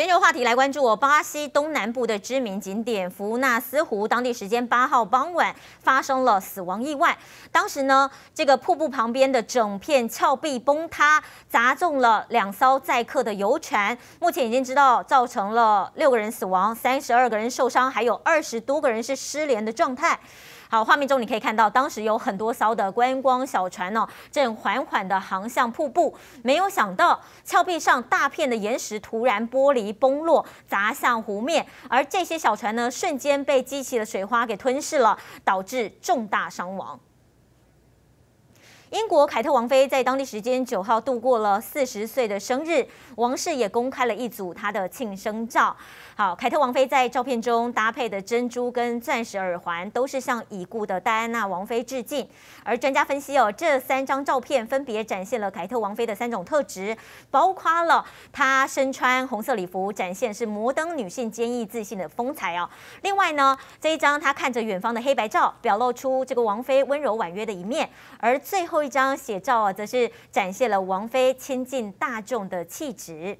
全球话题来关注，我巴西东南部的知名景点弗纳斯湖，当地时间八号傍晚发生了死亡意外。当时呢，这个瀑布旁边的整片峭壁崩塌，砸中了两艘载客的游船。目前已经知道造成了六个人死亡，三十二个人受伤，还有二十多个人是失联的状态。好，画面中你可以看到，当时有很多艘的观光小船哦，正缓缓的航向瀑布，没有想到峭壁上大片的岩石突然剥离。崩落，砸向湖面，而这些小船呢，瞬间被激起的水花给吞噬了，导致重大伤亡。英国凯特王妃在当地时间九号度过了四十岁的生日，王室也公开了一组她的庆生照。好，凯特王妃在照片中搭配的珍珠跟钻石耳环都是向已故的戴安娜王妃致敬。而专家分析哦，这三张照片分别展现了凯特王妃的三种特质，包括了她身穿红色礼服，展现是摩登女性坚毅自信的风采哦。另外呢，这一张她看着远方的黑白照，表露出这个王妃温柔婉约的一面。而最后。一张写照啊，则是展现了王菲亲近大众的气质。